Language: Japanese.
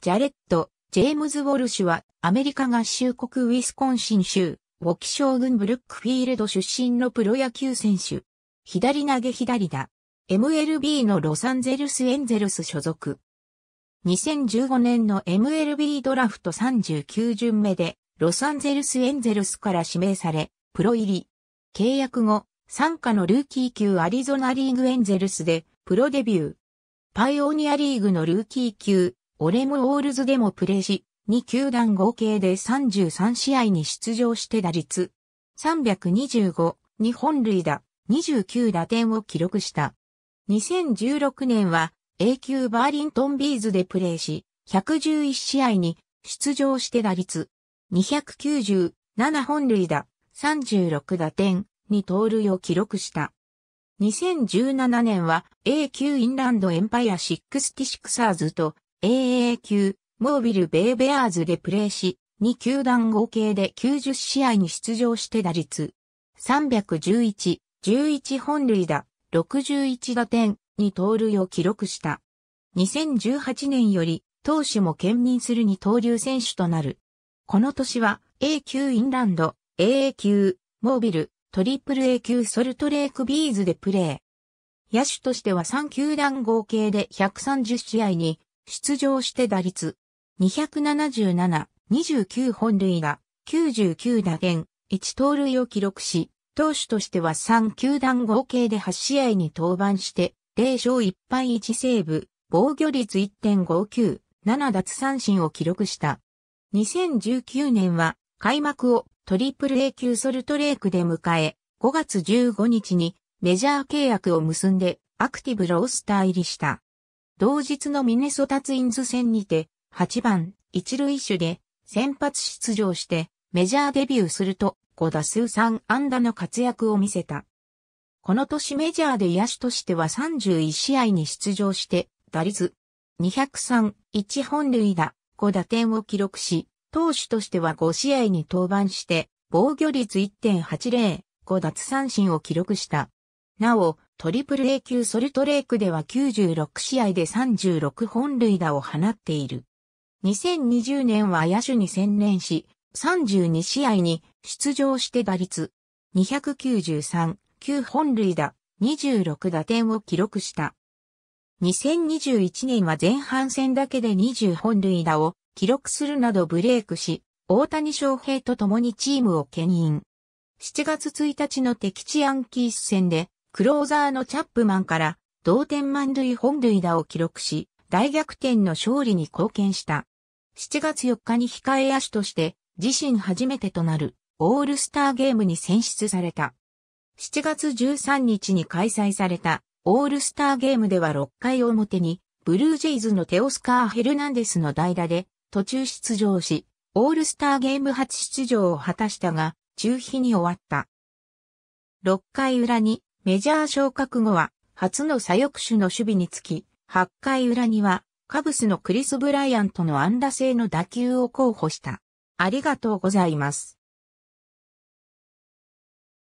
ジャレット、ジェームズ・ウォルシュはアメリカ合衆国ウィスコンシン州、ウォキ将軍ブルックフィールド出身のプロ野球選手。左投げ左打。MLB のロサンゼルスエンゼルス所属。2015年の MLB ドラフト39巡目で、ロサンゼルスエンゼルスから指名され、プロ入り。契約後、参加のルーキー級アリゾナリーグエンゼルスで、プロデビュー。パイオニアリーグのルーキー級、俺もオールズでもプレーし、2球団合計で33試合に出場して打率325、日本塁打、29打点を記録した。2016年は A 級バーリントンビーズでプレーし、111試合に出場して打率297本塁打、36打点に盗塁を記録した。2017年は A 級インランドエンパイア66アーズと a a 級、モービル・ベイベアーズでプレーし、2球団合計で90試合に出場して打率。311、11本塁打、61打点、2盗塁を記録した。2018年より、投手も兼任する二刀流選手となる。この年は、A 級インランド、AA 級、モービル、トリプル A 級ソルトレークビーズでプレー。野手としては3球団合計で130試合に出場して打率277、29本塁打、99打点、1盗塁を記録し、投手としては3球団合計で8試合に登板して、0勝1敗1セーブ、防御率1.59、7奪三振を記録した。2019年は開幕をトリプル A 級ソルトレイクで迎え、5月15日にメジャー契約を結んでアクティブロースター入りした。同日のミネソタツインズ戦にて、8番、一塁手で、先発出場して、メジャーデビューすると、5打数3安打の活躍を見せた。この年メジャーで野手としては31試合に出場して、打率203、1本塁打、5打点を記録し、投手としては5試合に登板して、防御率1.80、5奪三振を記録した。なお、トリプル A 級ソルトレークでは96試合で36本塁打を放っている。2020年は野手に専念し、32試合に出場して打率293、9本塁打、26打点を記録した。2021年は前半戦だけで20本塁打を記録するなどブレイクし、大谷翔平と共にチームを牽引。7月1日の敵地アンキース戦でクローザーのチャップマンから同点満塁本塁打を記録し、大逆転の勝利に貢献した。7月4日に控え野手として自身初めてとなるオールスターゲームに選出された。7月13日に開催されたオールスターゲームでは6回表にブルージェイズのテオスカー・ヘルナンデスの代打で途中出場し、オールスターゲーム初出場を果たしたが、中飛に終わった。6回裏にメジャー昇格後は、初の左翼手の守備につき、8回裏には、カブスのクリス・ブライアントの安打性の打球を候補した。ありがとうございます。